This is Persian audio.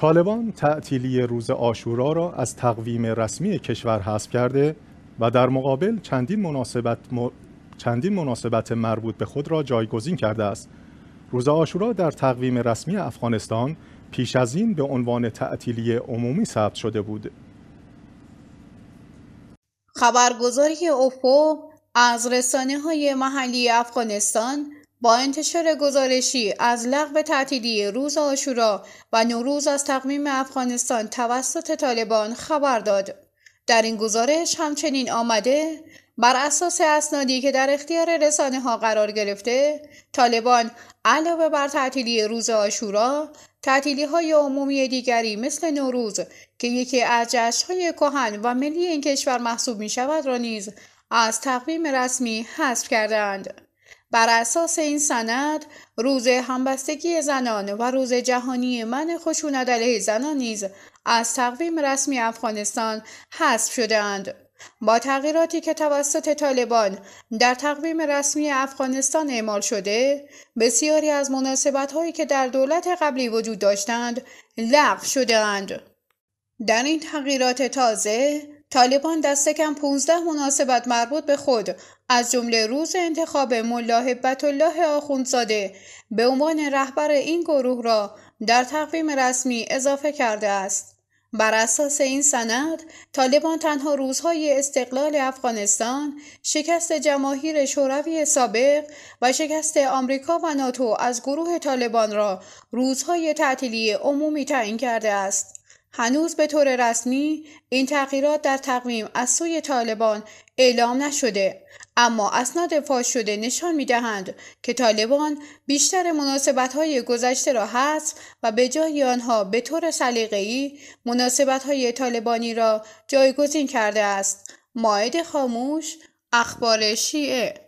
طالبان تعطیلی روز آشورا را از تقویم رسمی کشور حذف کرده و در مقابل چندین مناسبت, چندین مناسبت مربوط به خود را جایگزین کرده است. روز آشورا در تقویم رسمی افغانستان پیش از این به عنوان تعطیلی عمومی ثبت شده بود. خبرگزاری اوپو از رسانه های محلی افغانستان با انتشار گزارشی از لغو تعطیلی روز آشورا و نوروز از تقمیم افغانستان توسط طالبان خبر داد در این گزارش همچنین آمده بر اساس اسنادی که در اختیار رسانه ها قرار گرفته طالبان علاوه بر تعطیلی روز آشورا تعطیلی های عمومی دیگری مثل نوروز که یکی از جشن های کهن و ملی این کشور محسوب می شود را نیز از تقویم رسمی حذف کردند. بر اساس این سند روز همبستگی زنان و روز جهانی من خشونت علیه زنان نیز از تقویم رسمی افغانستان حذف شدهاند با تغییراتی که توسط طالبان در تقویم رسمی افغانستان اعمال شده بسیاری از هایی که در دولت قبلی وجود داشتند لغو شدهاند در این تغییرات تازه طالبان دست کم 15 مناسبت مربوط به خود از جمله روز انتخاب ملا هبت الله آخوندزاده به عنوان رهبر این گروه را در تقویم رسمی اضافه کرده است. بر اساس این سند، طالبان تنها روزهای استقلال افغانستان، شکست جماهیر شوروی سابق و شکست آمریکا و ناتو از گروه طالبان را روزهای تعطیلی عمومی تعیین کرده است. هنوز به طور رسمی این تغییرات در تقویم از سوی طالبان اعلام نشده اما اسناد فاش شده نشان می دهند که طالبان بیشتر مناسبت های گذشته را حذف و به جای آنها به طور سلیقه‌ای مناسبت های طالبانی را جایگزین کرده است. ماید خاموش اخبار شیعه